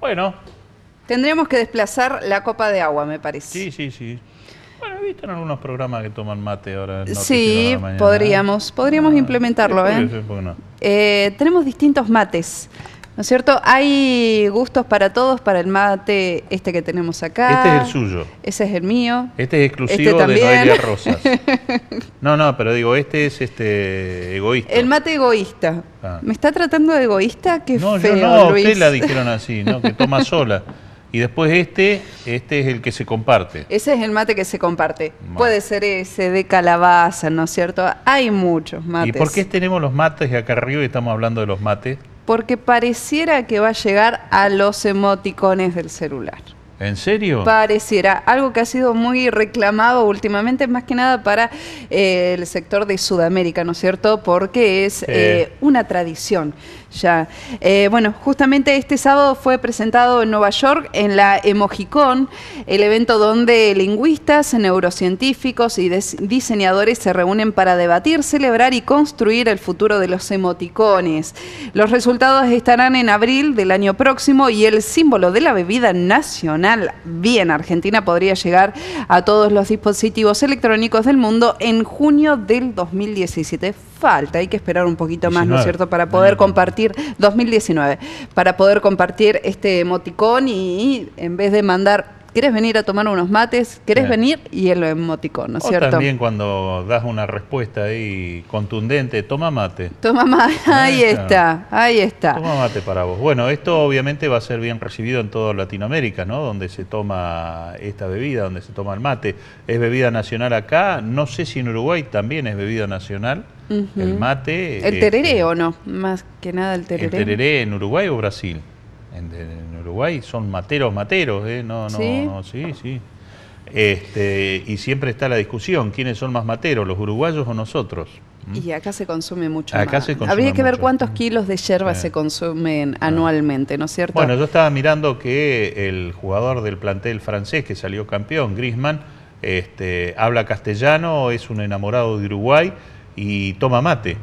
Bueno. Tendríamos que desplazar la copa de agua, me parece. Sí, sí, sí. Bueno, he visto en algunos programas que toman mate ahora. En sí, ¿eh? podríamos, podríamos ah, implementarlo. ¿eh? eh, tenemos distintos mates. ¿No es cierto? Hay gustos para todos, para el mate este que tenemos acá. Este es el suyo. Ese es el mío. Este es exclusivo este de Noelia Rosas. No, no, pero digo, este es este egoísta. El mate egoísta. Ah. ¿Me está tratando de egoísta? Qué no, feo, yo no, usted la dijeron así, ¿no? Que toma sola. Y después este, este es el que se comparte. Ese es el mate que se comparte. Puede ser ese de calabaza, ¿no es cierto? Hay muchos mates. ¿Y por qué tenemos los mates de acá arriba y estamos hablando de los mates? porque pareciera que va a llegar a los emoticones del celular. ¿En serio? Pareciera. Algo que ha sido muy reclamado últimamente, más que nada para eh, el sector de Sudamérica, ¿no es cierto? Porque es eh, una tradición ya. Eh, bueno, justamente este sábado fue presentado en Nueva York en la Emojicón, el evento donde lingüistas, neurocientíficos y diseñadores se reúnen para debatir, celebrar y construir el futuro de los emoticones. Los resultados estarán en abril del año próximo y el símbolo de la bebida nacional Bien, Argentina podría llegar a todos los dispositivos electrónicos del mundo en junio del 2017. Falta, hay que esperar un poquito más, ¿no es cierto?, para poder compartir 2019, para poder compartir este emoticón y en vez de mandar ¿Quieres venir a tomar unos mates? ¿Quieres venir? Y el emoticón, ¿no es cierto? También cuando das una respuesta ahí contundente, toma mate. Toma mate, ahí, está. ahí está. Toma mate para vos. Bueno, esto obviamente va a ser bien recibido en toda Latinoamérica, ¿no? Donde se toma esta bebida, donde se toma el mate. Es bebida nacional acá, no sé si en Uruguay también es bebida nacional. El mate. El tereré este, o no, más que nada el tereré. El tereré en Uruguay o Brasil en, Uruguay son materos, materos, ¿eh? No, no, ¿Sí? sí, Este, y siempre está la discusión, ¿quiénes son más materos, los uruguayos o nosotros? ¿Mm? Y acá se consume mucho. Acá Se consume Habría que ver cuántos mm. kilos de hierba se consumen ah. anualmente, ¿no es cierto? Bueno, yo estaba mirando que el jugador del plantel francés que salió campeón, Grisman, este, habla castellano, es un enamorado de Uruguay y toma mate.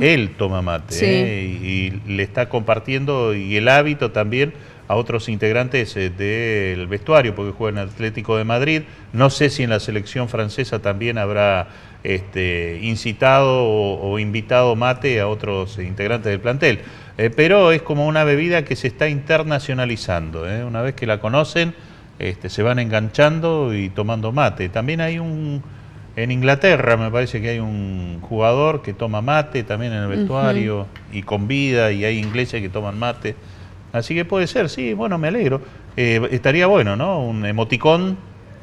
Él toma mate ¿eh? y, le está compartiendo y el hábito también a otros integrantes eh, del vestuario, porque juega en Atlético de Madrid. No sé si en la selección francesa también habrá este, incitado o, invitado mate a otros integrantes del plantel. Eh, pero es como una bebida que se está internacionalizando. Una vez que la conocen, este, se van enganchando y tomando mate. También hay un en Inglaterra me parece que hay un jugador que toma mate también en el vestuario y con vida y hay ingleses que toman mate. Así que puede ser, sí, bueno, me alegro. Eh, estaría bueno, ¿no? Un emoticón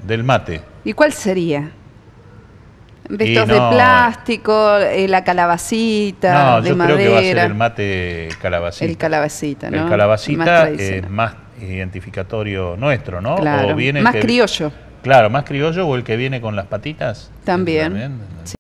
del mate. ¿Y cuál sería? ¿Vestos de plástico, eh, la calabacita, no, yo creo que va a ser el mate calabacita. El calabacita, ¿no? El calabacita es más, identificatorio nuestro, ¿no? Claro, viene más criollo. Claro, más criollo o el que viene con las patitas. También.